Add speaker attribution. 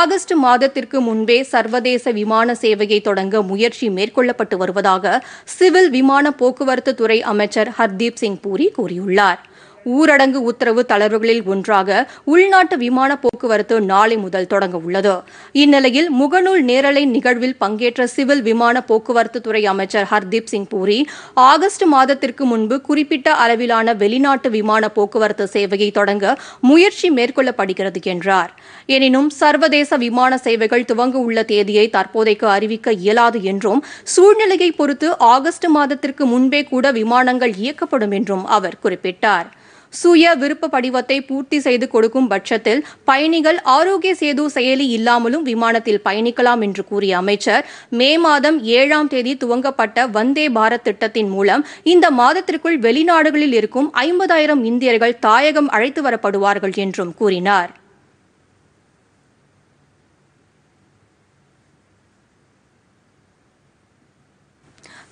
Speaker 1: August மாதத்திற்கு முன்பே சர்வதேச விமான சேவையை தொடங்க முயற்சி மேற்கொள்ளப்பட்டு வருவதாக சிவில் விமான போக்குவரத்து துறை அமைச்சர் ஹர்தீப் சிங் பூரி கூறியுள்ளார் ஊரடங்கு உத்தரவு தளர்வுகளில் ஒன்றாக உள்நாட்டு விமான போக்குவரத்து நாளை முதல் தொடங்க உள்ளது இந்நிலையில் முகநூல் நேரலை நிகழ்வில் பங்கேற்ற சிவில் விமான போக்குவரத்து துறை அமைச்சர் ஹர்தீப் சிங் பூரி ஆகஸ்ட் மாதத்திற்கு முன்பு குறிப்பிட்ட அளவிலான வெளிநாட்டு விமான போக்குவரத்து சேவையை தொடங்க முயற்சி மேற்கொள்ளப்படுகிறது என்றார் எனினும் சர்வதேச விமான சேவைகள் துவங்க உள்ள தேதியை தற்போதைக்கு அறிவிக்க இயலாது என்றும் சூழ்நிலையை பொறுத்து ஆகஸ்ட் மாதத்திற்கு முன்பே கூட விமானங்கள் இயக்கப்படும் என்றும் அவர் குறிப்பிட்டார் சுய விருப்ப படிவத்தை பூர்த்தி செய்து கொடுக்கும் பட்சத்தில் பயணிகள் ஆரோக்கிய சேது செயலி இல்லாமலும் விமானத்தில் பயணிக்கலாம் என்று கூறிய அமைச்சர் மே மாதம் ஏழாம் தேதி துவங்கப்பட்ட வந்தே பாரத் திட்டத்தின் மூலம் இந்த மாதத்திற்குள் வெளிநாடுகளில் இருக்கும் ஐம்பதாயிரம் இந்தியர்கள் தாயகம் அழைத்து வரப்படுவார்கள் என்றும் கூறினார்